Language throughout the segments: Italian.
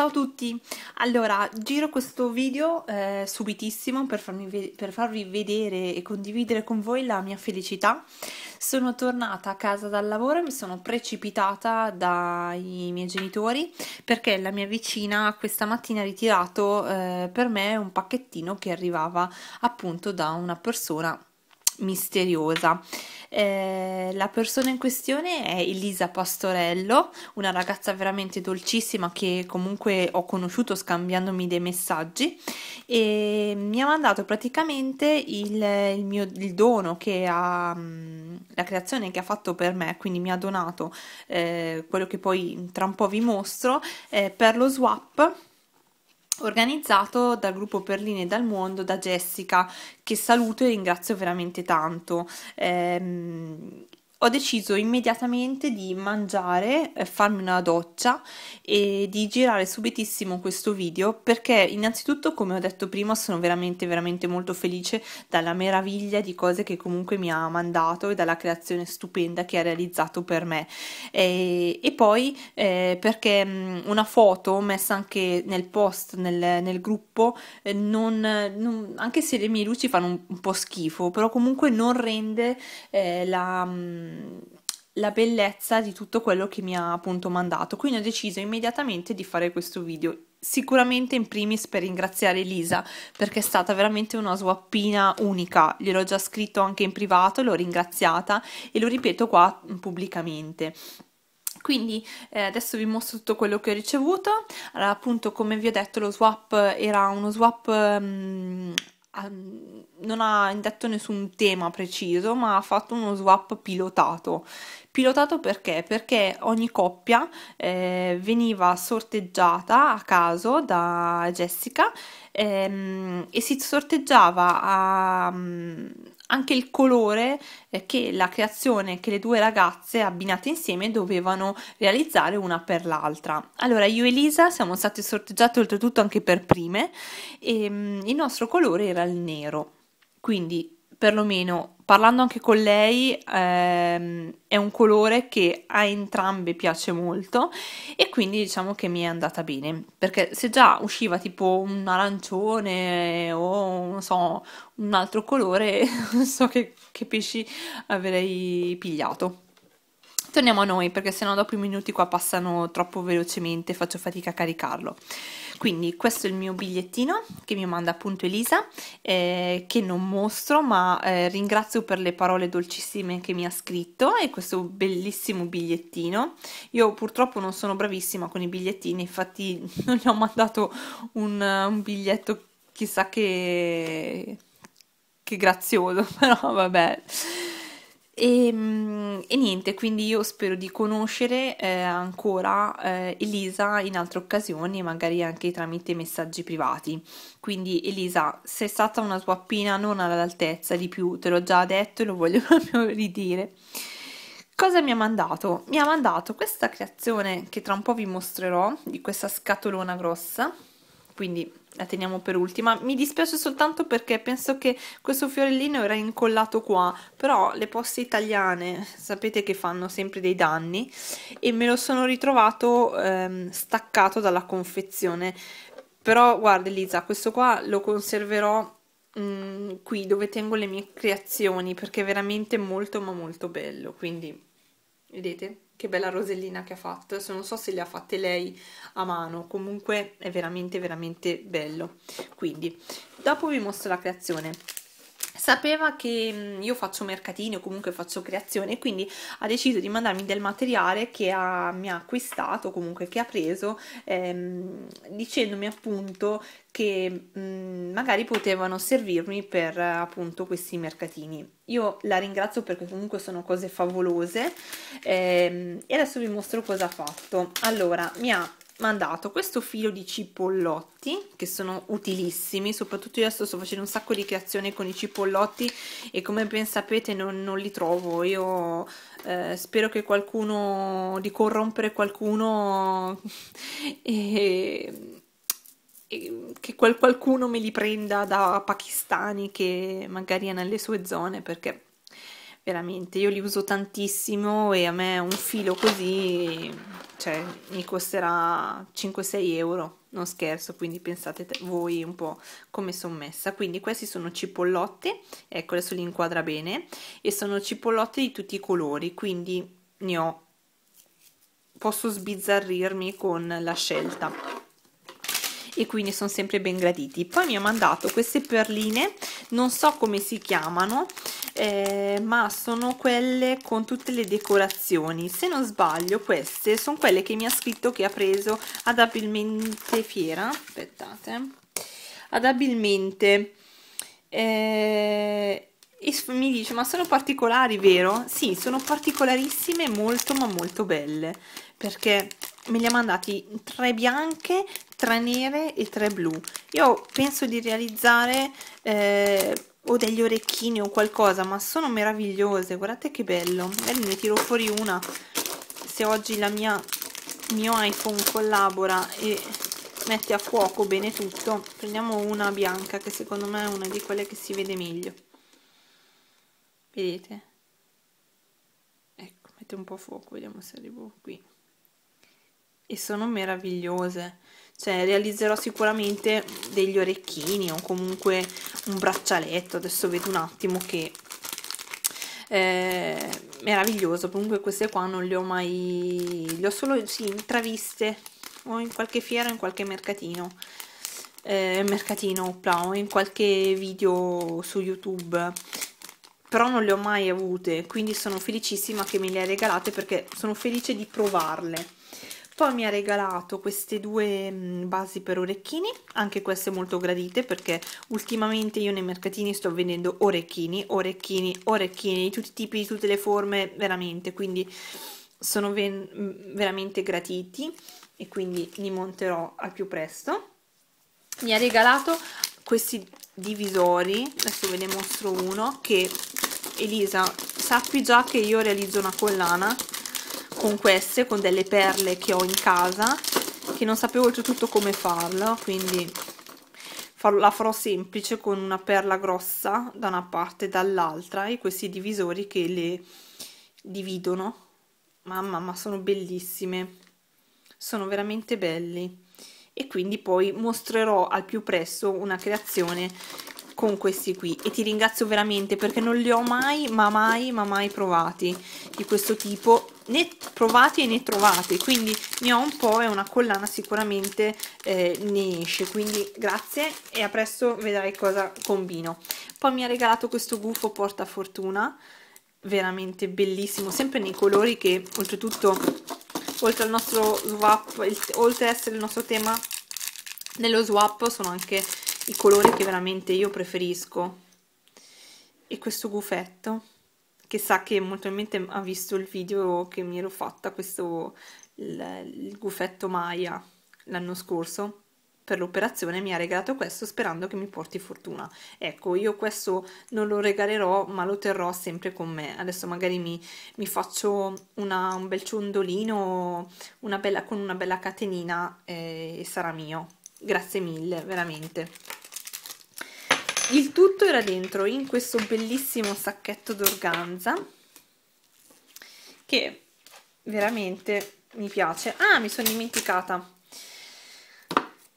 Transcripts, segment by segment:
Ciao a tutti! Allora, giro questo video eh, subitissimo per, farmi, per farvi vedere e condividere con voi la mia felicità. Sono tornata a casa dal lavoro e mi sono precipitata dai miei genitori perché la mia vicina questa mattina ha ritirato eh, per me un pacchettino che arrivava appunto da una persona misteriosa. Eh, la persona in questione è Elisa Pastorello, una ragazza veramente dolcissima che comunque ho conosciuto scambiandomi dei messaggi e mi ha mandato praticamente il, il mio, il dono che ha, mm, la creazione che ha fatto per me, quindi mi ha donato eh, quello che poi tra un po' vi mostro eh, per lo swap organizzato dal gruppo Perline dal Mondo da Jessica che saluto e ringrazio veramente tanto. Eh, ho deciso immediatamente di mangiare, eh, farmi una doccia e di girare subitissimo questo video perché innanzitutto come ho detto prima sono veramente veramente molto felice dalla meraviglia di cose che comunque mi ha mandato e dalla creazione stupenda che ha realizzato per me e, e poi eh, perché mm, una foto messa anche nel post, nel, nel gruppo, eh, non, non, anche se le mie luci fanno un, un, po' schifo però comunque non rende eh, la mm, la bellezza di tutto quello che mi ha appunto mandato. Quindi ho deciso immediatamente di fare questo video. Sicuramente in primis per ringraziare Lisa perché è stata veramente una swappina unica, gliel'ho già scritto anche in privato, l'ho ringraziata e lo ripeto qua mm, pubblicamente. Quindi eh, adesso vi mostro tutto quello che ho ricevuto, allora, appunto come vi ho detto lo swap era uno swap... Um, Mhmm, non ha indetto nessun tema preciso, ma ha fatto uno swap pilotato. Pilotato perché? Perché ogni coppia eh, veniva sorteggiata a caso da Jessica ehm, e si sorteggiava a, mhmm, anche il colore eh, che la creazione che le due ragazze abbinate insieme dovevano realizzare una per l'altra. Allora io e Elisa siamo state sorteggiate oltretutto anche per prime e ehm, il nostro colore era il nero. Quindi perlomeno parlando anche con lei, ehm, è un colore che a entrambe piace molto e quindi diciamo che mi è andata bene, perché se già usciva tipo un arancione o non so, un altro colore, non so che, che pesci avrei pigliato. Torniamo a noi, perché sennò dopo i minuti qua passano troppo velocemente, faccio fatica a caricarlo. Quindi questo è il mio bigliettino che mi manda appunto Elisa, eh, che non mostro ma eh, ringrazio per le parole dolcissime che mi ha scritto e questo bellissimo bigliettino. Io purtroppo non sono bravissima con i bigliettini, infatti non gli ho mandato un, un biglietto chissà che, che grazioso, però vabbè. E, mm, e, niente, quindi io spero di conoscere eh, ancora eh, Elisa in altre occasioni, magari anche tramite messaggi privati. Quindi Elisa, se è stata una tua appina non all'altezza di più, te l'ho già detto e lo voglio proprio ridire. Cosa mi ha mandato? Mi ha mandato questa creazione che tra un po' vi mostrerò, di questa scatolona grossa, quindi la teniamo per ultima. Mi dispiace soltanto perché penso che questo fiorellino era incollato qua, però le poste italiane sapete che fanno sempre dei danni e me lo sono ritrovato ehm, staccato dalla confezione. Però guarda Elisa, questo qua lo conserverò mh, mm, qui dove tengo le mie creazioni perché è veramente molto ma molto bello, quindi vedete? che bella rosellina che ha fatto adesso non so se le ha fatte lei a mano comunque è veramente veramente bello quindi dopo vi mostro la creazione sapeva che mm, io faccio mercatini o comunque faccio creazione e quindi ha deciso di mandarmi del materiale che ha, mi ha acquistato comunque che ha preso ehm, dicendomi appunto che mh, mm, magari potevano servirmi per appunto questi mercatini io la ringrazio perché comunque sono cose favolose ehm, e adesso vi mostro cosa ha fatto allora mi ha mandato questo filo di cipollotti che sono utilissimi soprattutto io adesso sto facendo un sacco di creazione con i cipollotti e come ben sapete non, non li trovo io eh, spero che qualcuno di corrompere qualcuno e, e, che quel qualcuno me li prenda da pakistani che magari è nelle sue zone perché veramente, io li uso tantissimo e a me un filo così, cioè, mi costerà 5-6 euro, non scherzo, quindi pensate voi un po' come sono messa. Quindi questi sono cipollotti ecco adesso li inquadra bene, e sono cipollotti di tutti i colori, quindi ne ho, posso sbizzarrirmi con la scelta e quindi sono sempre ben graditi poi mi ha mandato queste perline non so come si chiamano eh, ma sono quelle con tutte le decorazioni se non sbaglio queste sono quelle che mi ha scritto che ha preso ad abilmente fiera aspettate ad abilmente eh, e mi dice ma sono particolari vero? sì sono particolarissime molto ma molto belle perché me li ha mandati tre bianche tre nere e tre blu io penso di realizzare eh, o degli orecchini o qualcosa, ma sono meravigliose, guardate che bello. Magari ne tiro fuori una, se oggi la mia, il mio iPhone collabora e mette a fuoco bene tutto, prendiamo una bianca che secondo me è una di quelle che si vede meglio. Vedete? Ecco, mette un po' a fuoco, vediamo se arrivo qui. E sono meravigliose cioè realizzerò sicuramente degli orecchini o comunque un braccialetto adesso vedo un attimo che eh, meraviglioso comunque queste qua non le ho mai le ho solo sì, intraviste o in qualche fiera o in qualche mercatino eh, mercatino o in qualche video su youtube però non le ho mai avute quindi sono felicissima che me le hai regalate perché sono felice di provarle poi mi ha regalato queste due basi per orecchini, anche queste molto gradite perché ultimamente io nei mercatini sto vendendo orecchini, orecchini, orecchini di tutti i tipi, di tutte le forme, veramente, quindi sono veramente graditi e quindi li monterò al più presto. Mi ha regalato questi divisori, adesso ve ne mostro uno, che Elisa sappi già che io realizzo una collana con queste, con delle perle che ho in casa, che non sapevo oltretutto come farla, quindi la farò semplice con una perla grossa da una parte e dall'altra e questi divisori che le dividono. Mamma, ma sono bellissime, sono veramente belli. E quindi poi mostrerò al più presto una creazione con questi qui e ti ringrazio veramente perché non li ho mai ma mai ma mai provati di questo tipo né provati né trovati quindi ne ho un po' e una collana sicuramente eh, ne esce quindi grazie e a presto vedrai cosa combino poi mi ha regalato questo gufo portafortuna veramente bellissimo sempre nei colori che oltretutto oltre al nostro swap il, oltre ad essere il nostro tema nello swap sono anche i colori che veramente io preferisco e questo gufetto che sa che molto probabilmente ha visto il video che mi ero fatta, questo il, il gufetto Maya l'anno scorso per l'operazione mi ha regalato questo sperando che mi porti fortuna. Ecco, io questo non lo regalerò, ma lo terrò sempre con me. Adesso magari mi, mi faccio una, un bel ciondolino una bella, con una bella catenina eh, e sarà mio. Grazie mille, veramente il tutto era dentro in questo bellissimo sacchetto d'organza che veramente mi piace ah mi sono dimenticata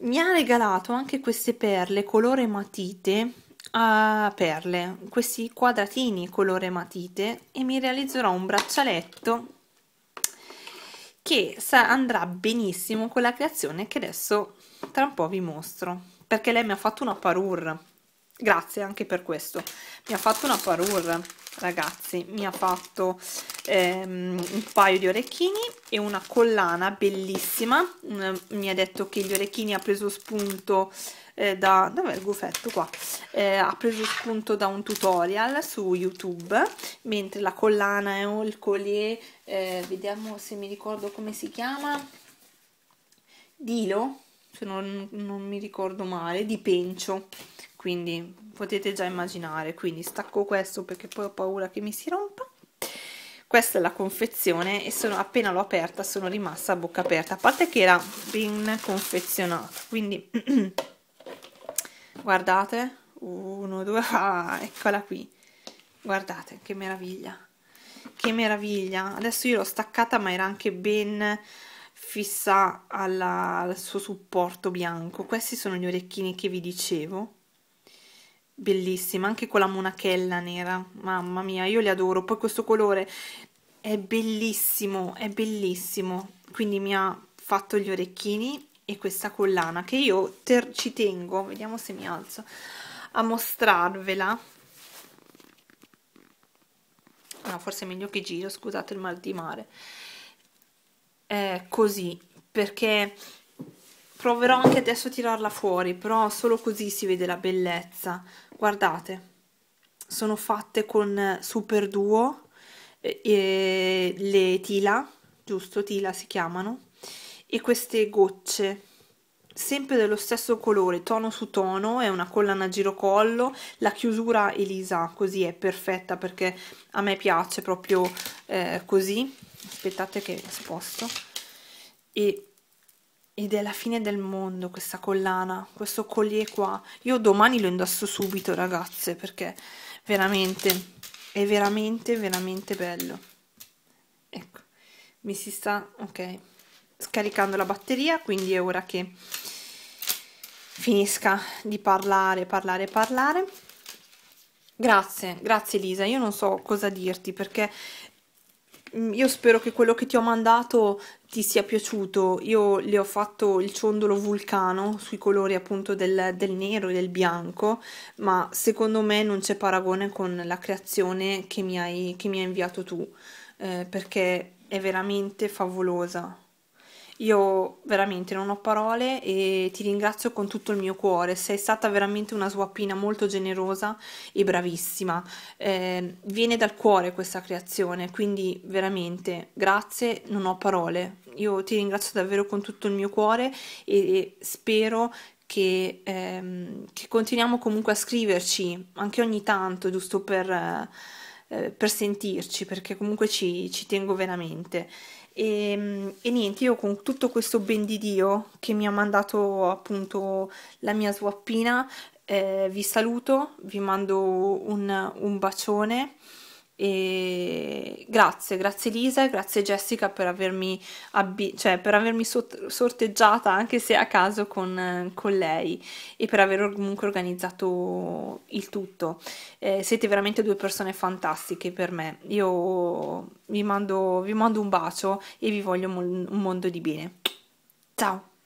mi ha regalato anche queste perle colore matite a perle questi quadratini colore matite e mi realizzerò un braccialetto che andrà benissimo con la creazione che adesso tra un po' vi mostro perché lei mi ha fatto una parure grazie anche per questo mi ha fatto una parure ragazzi mi ha fatto ehm, un paio di orecchini e una collana bellissima mm, mi ha detto che gli orecchini ha preso spunto eh, da dov'è il gufetto qua eh, ha preso spunto da un tutorial su youtube mentre la collana e il collier eh, vediamo se mi ricordo come si chiama dilo se non, non mi ricordo male, di pencio, quindi potete già immaginare. Quindi stacco questo perché poi ho paura che mi si rompa. Questa è la confezione e sono, appena l'ho aperta sono rimasta a bocca aperta, a parte che era ben confezionata, quindi guardate, uno, due, ah, eccola qui, guardate che meraviglia, che meraviglia, adesso io l'ho staccata ma era anche ben fissa alla, al suo supporto bianco. Questi sono gli orecchini che vi dicevo. Bellissima, anche con la monachella nera. Mamma mia, io li adoro. Poi questo colore è bellissimo, è bellissimo. Quindi mi ha fatto gli orecchini e questa collana che io ci tengo, vediamo se mi alzo, a mostrarvela. No, forse è meglio che giro, scusate il mal di mare eh, così perché proverò anche adesso a tirarla fuori però solo così si vede la bellezza guardate sono fatte con super duo eh, le tila giusto tila si chiamano e queste gocce sempre dello stesso colore tono su tono è una collana a girocollo la chiusura elisa così è perfetta perché a me piace proprio eh, così aspettate che sposto e, ed è la fine del mondo questa collana questo collier qua io domani lo indosso subito ragazze perché veramente è veramente veramente bello ecco mi si sta ok scaricando la batteria quindi è ora che finisca di parlare parlare parlare Grazie, grazie Lisa, io non so cosa dirti perché Mm, io spero che quello che ti ho mandato ti sia piaciuto. Io le ho fatto il ciondolo vulcano sui colori appunto del, del nero e del bianco, ma secondo me non c'è paragone con la creazione che mi hai, che mi hai inviato tu, eh, perché è veramente favolosa. Io veramente non ho parole e ti ringrazio con tutto il mio cuore, sei stata veramente una swappina molto generosa e bravissima. Eh, viene dal cuore questa creazione, quindi veramente grazie, non ho parole. Io ti ringrazio davvero con tutto il mio cuore e, e spero che, ehm, che, continuiamo comunque a scriverci anche ogni tanto, giusto per, eh, per sentirci, perché comunque ci, ci tengo veramente. E, ehm, e, niente, io con tutto questo ben di Dio che mi ha mandato appunto la mia swappina, eh, vi saluto, vi mando un, un bacione e, grazie, grazie Lisa e grazie Jessica per avermi, cioè, per avermi sorteggiata anche se a caso con, con, lei e per aver comunque organizzato il tutto. Eh, siete veramente due persone fantastiche per me. Io vi mando, vi mando un bacio e vi voglio un mondo di bene. Ciao!